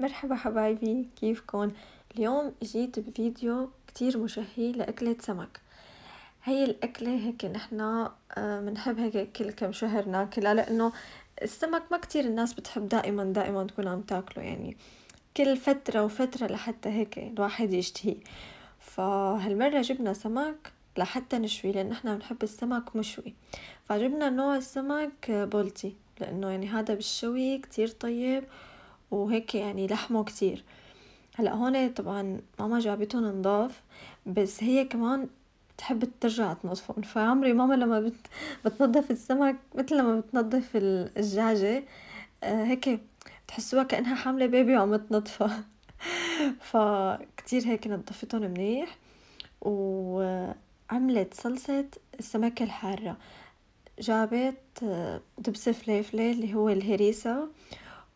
مرحبا حبايبي كيفكن اليوم جيت بفيديو كتير مشهي لأكلة سمك هي الأكلة هيك نحنا آه، بنحب هيك كل كم شهر ناكلها لأنه السمك ما كتير الناس بتحب دائما دائما تكون عم تاكله يعني كل فترة وفترة لحتى هيك الواحد يشتهي فهالمرة جبنا سمك لحتى نشوي لأن نحنا بنحب السمك مشوي فجبنا نوع السمك بولتي لأنه يعني هذا بالشوي كتير طيب وهيك يعني لحمه كتير هلا هون طبعا ماما جابتهم نضاف بس هي كمان بتحب ترجع تنظفهم فعمري ماما لما بت... بتنظف السمك مثل لما بتنظف الدجاجة آه هيك بتحسوها كأنها حاملة بيبي وعم تنظفها فكتير هيك نظفتهم منيح وعملت صلصة السمكة الحارة جابت آه، دبس فليفلة اللي هو الهريسة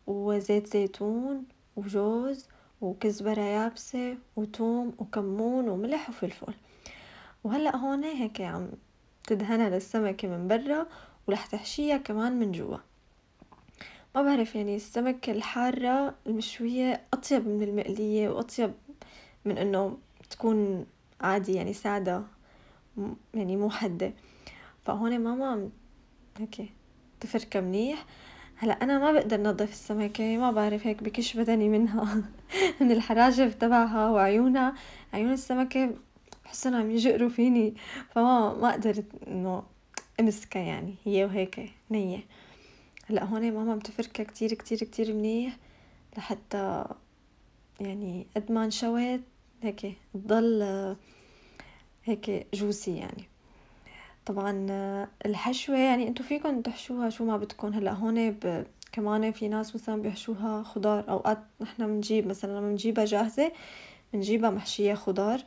وزيت زيتون وجوز وكزبرة يابسة وتوم وكمون وملح وفلفل وهلأ هون هيك عم تدهنها للسمكة من برا ورح تحشيها كمان من جوا ما بعرف يعني السمكة الحارة المشوية أطيب من المقلية وأطيب من إنه تكون عادي يعني سادة يعني مو حدة فهون ماما هيك تفركة منيح هلا انا ما بقدر نظف السمكه يعني ما بعرف هيك بكش بدني منها من الحراجف تبعها وعيونها عيون السمكه بحسهم عم يجقروا فيني فما ما قدرت انه امسكها يعني هي وهيك نيه هلا هون ماما بتفركها كتير كتير كتير منيح لحتى يعني قد ما انشوت هيك تضل هيك جوسي يعني طبعا آه، الحشوة يعني انتو فيكن تحشوها شو ما بدكن هلا هون ب... كمان في ناس مثلا بيحشوها خضار اوقات نحنا بنجيب مثلا لما بنجيبها جاهزة بنجيبها محشية خضار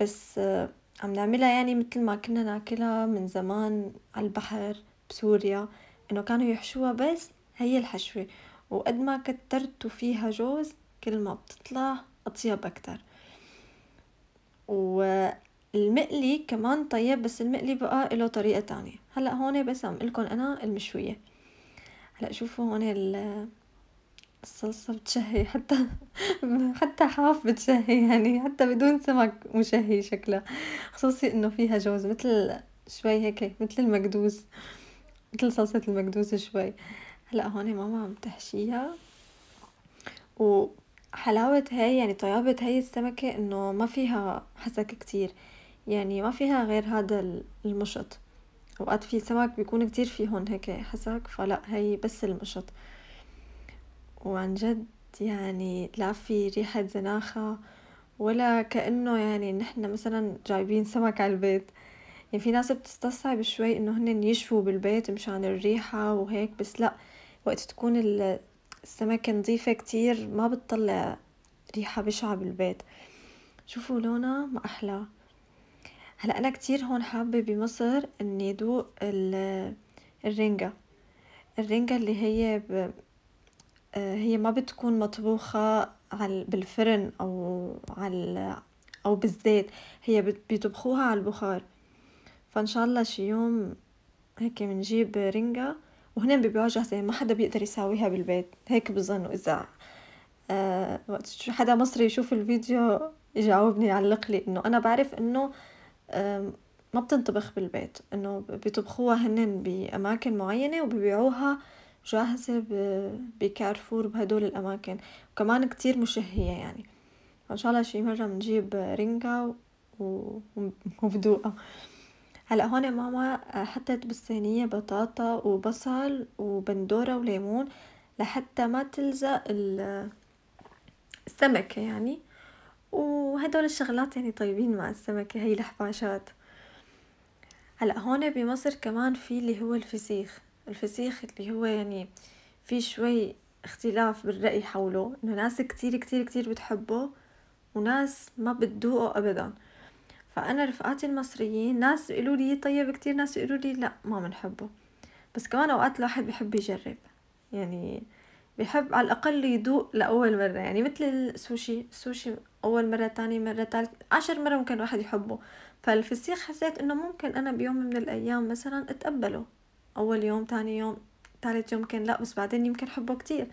بس آه، عم نعملها يعني مثل ما كنا ناكلها من زمان على البحر بسوريا انه كانوا يحشوها بس هي الحشوة وقد ما كترتوا فيها جوز كل ما بتطلع أطيب أكتر و المقلي كمان طيب بس المقلي بقى له طريقة تانية هلأ هون بس عم لكم أنا المشوية هلأ شوفوا هون الصلصة بتشهي حتى حتى حاف بتشهي يعني حتى بدون سمك مشهي شكلها خصوصي انه فيها جوز مثل شوي هيك مثل المكدوس مثل صلصة المكدوس شوي هلا هون ماما عم تحشيها وحلاوة هاي يعني طيابة هاي السمكة انه ما فيها حسك كتير يعني ما فيها غير هذا المشط اوقات في سمك بيكون كتير فيهن هيك حسك فلا هي بس المشط وعن جد يعني لا في ريحة زناخة ولا كأنه يعني نحن مثلا جايبين سمك على البيت يعني في ناس بتستصعب شوي انه هن يشفوا بالبيت مشان الريحة وهيك بس لا وقت تكون السمكة نظيفة كتير ما بتطلع ريحة بشعة بالبيت شوفوا لونها ما أحلى هلا انا كتير هون حابه بمصر اني ذوق الرنجه الرنجه اللي هي ب... آه، هي ما بتكون مطبوخه على بالفرن او على او بالزيت هي بيطبخوها على البخار فان شاء الله شي يوم هيك بنجيب رنجة وهنا بيبيعوها جاهزة يعني ما حدا بيقدر يساويها بالبيت هيك بظن إذا آه وقت حدا مصري يشوف الفيديو يجاوبني يعلق لي إنه أنا بعرف إنه ما بتنطبخ بالبيت انه بيطبخوها هنن باماكن معينه وببيعوها جاهزة بكارفور بهدول الأماكن وكمان كتير مشهية يعني إن شاء الله شي مرة بنجيب رنجة ومبدوقة هلا هون ماما حطت بالصينية بطاطا وبصل وبندورة وليمون لحتى ما تلزق السمكة يعني وهدول الشغلات يعني طيبين مع السمكة هي الحفاشات هلا هون بمصر كمان في اللي هو الفسيخ الفسيخ اللي هو يعني في شوي اختلاف بالرأي حوله انه ناس كتير كتير كتير بتحبه وناس ما بتدوقه ابدا فانا رفقاتي المصريين ناس يقولوا لي طيب كتير ناس يقولوا لي لا ما بنحبه بس كمان اوقات الواحد بحب يجرب يعني بحب على الأقل يدوق لأول مرة يعني مثل السوشي السوشي أول مرة تاني مرة تالت عشر مرة ممكن واحد يحبه فالفسيخ حسيت إنه ممكن أنا بيوم من الأيام مثلا أتقبله أول يوم تاني يوم تالت يوم كان لا بس بعدين يمكن حبه كتير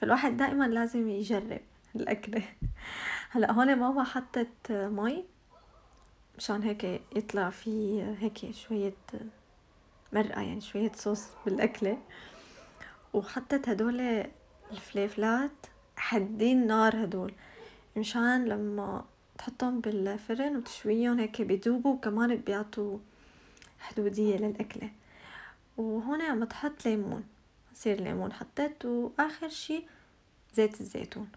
فالواحد دائما لازم يجرب الأكلة هلا هون ماما حطت مي مشان هيك يطلع في هيك شوية مرقة يعني شوية صوص بالأكلة وحطيت هدول الفليفلات حدين نار هدول مشان لما تحطهم بالفرن وتشويهم هيك بيدوبوا وكمان بيعطوا حدودية للأكلة وهون عم تحط ليمون عصير ليمون حطيت وآخر شي زيت الزيتون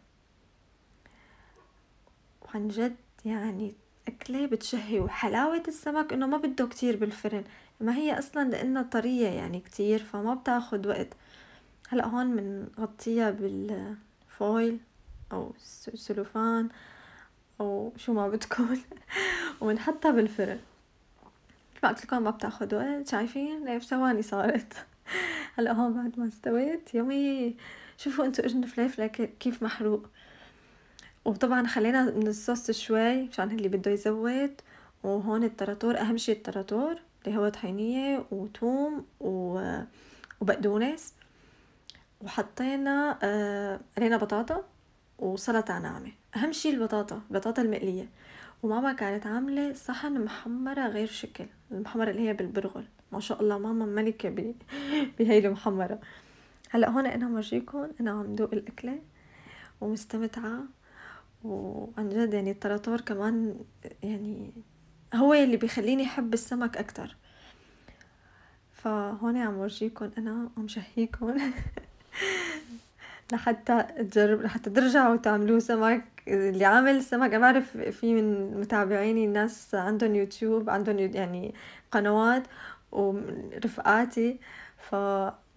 وعن جد يعني أكلة بتشهي وحلاوة السمك إنه ما بده كتير بالفرن ما هي أصلا لأنها طرية يعني كتير فما بتاخد وقت هلا هون بنغطيها بالفويل او السلوفان او شو ما بدكم وبنحطها بالفرن مثل ما قلت لكم ما بتاخذ وقت شايفين ليه ثواني صارت هلا هون بعد ما استويت يومي شوفوا انتو اجن فليف كيف محروق وطبعا خلينا من الصوص شوي مشان اللي بده يزود وهون التراتور اهم شي التراتور اللي هو طحينيه وتوم و... وبقدونس وحطينا آه رينا بطاطا وسلطة ناعمة أهم شي البطاطا البطاطا المقلية وماما كانت عاملة صحن محمرة غير شكل المحمرة اللي هي بالبرغل ما شاء الله ماما ملكة بهي المحمرة هلا هون أنا مرجيكم أنا عم دوق الأكلة ومستمتعة وعن جد يعني الطراطور كمان يعني هو اللي بيخليني أحب السمك أكتر فهون عم ورجيكم أنا شهيكم لحتى تجرب لحتى ترجعوا تعملوه سمك اللي عامل سمك انا بعرف في من متابعيني الناس عندهم يوتيوب عندهم يعني قنوات ورفقاتي ف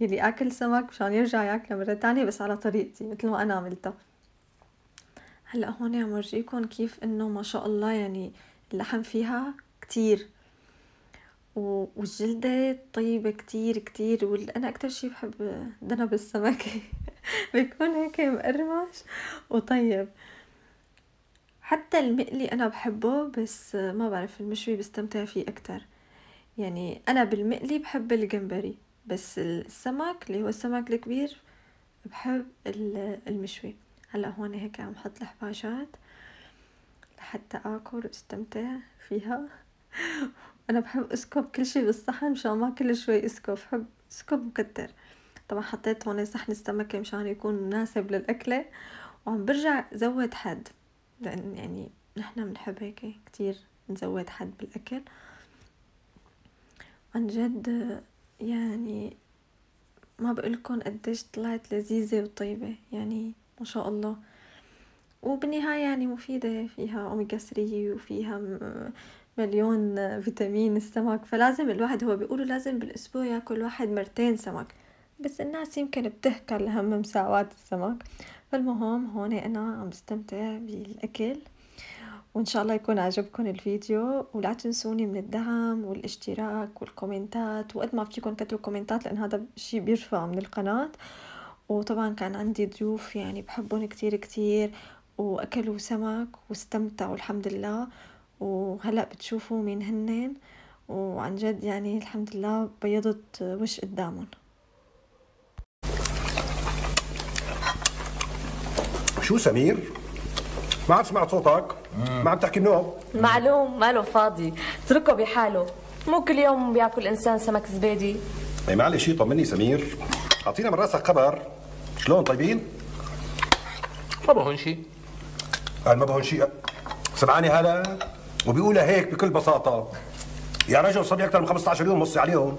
يلي اكل سمك مشان يرجع ياكله مره تانية بس على طريقتي مثل ما انا عملتها هلا هون عم ورجيكم كيف انه ما شاء الله يعني اللحم فيها كتير والجلدة طيبة كتير كتير وأنا أكتر شي بحب دنب السمك بيكون هيك مقرمش وطيب حتى المقلي انا بحبه بس ما بعرف المشوي بستمتع فيه اكتر يعني انا بالمقلي بحب الجمبري بس السمك اللي هو السمك الكبير بحب المشوي هلا هون هيك عم حط الحباشات لحتى اكل واستمتع فيها انا بحب اسكب كل شيء بالصحن مشان ما كل شوي اسكب بحب اسكب مكتر طبعا حطيت هون صحن السمكة مشان يكون مناسب للأكلة وعم برجع زود حد لأن يعني نحن بنحب هيك كتير نزود حد بالأكل عن جد يعني ما بقولكم قديش طلعت لذيذة وطيبة يعني ما شاء الله وبالنهاية يعني مفيدة فيها أوميجا 3 وفيها مليون فيتامين السمك فلازم الواحد هو بيقولوا لازم بالأسبوع ياكل واحد مرتين سمك بس الناس يمكن بتهكر لهم مساواة السمك فالمهم هون أنا عم بستمتع بالأكل وإن شاء الله يكون عجبكم الفيديو ولا تنسوني من الدعم والاشتراك والكومنتات وقد ما فيكم تتركوا كومنتات لأن هذا شيء بيرفع من القناة وطبعا كان عندي ضيوف يعني بحبهم كتير كتير وأكلوا سمك واستمتعوا الحمد لله وهلأ بتشوفوا مين هنن وعن جد يعني الحمد لله بيضت وش قدامهم شو سمير؟ ما عم سمعت صوتك ما عم تحكي منو معلوم ماله فاضي اتركه بحاله مو كل يوم بياكل انسان سمك زبادي اي معلش طمني سمير اعطينا من راسك خبر شلون طيبين؟ ما بهون شيء قال ما بهون شيء سمعاني هلا وبيقولها هيك بكل بساطة يا رجل صار لي أكثر من 15 يوم وصي عليهم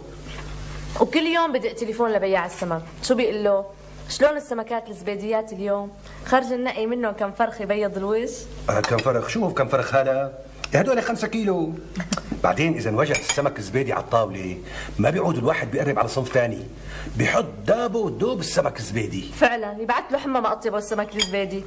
وكل يوم بدق تليفون لبياع السمك شو بيقول له؟ شلون السمكات الزبيديات اليوم خرج النقي منهم كم فرخ يبيض الوجه آه كم فرخ شوف كم فرخ هلا هدول خمسة كيلو بعدين اذا وجد السمك الزبيدي على الطاوله ما بيعود الواحد بيقرب على صنف ثاني بيحط دابه ودوب السمك الزبيدي فعلا يبعث له حمى ما اطيبه السمك الزبيدي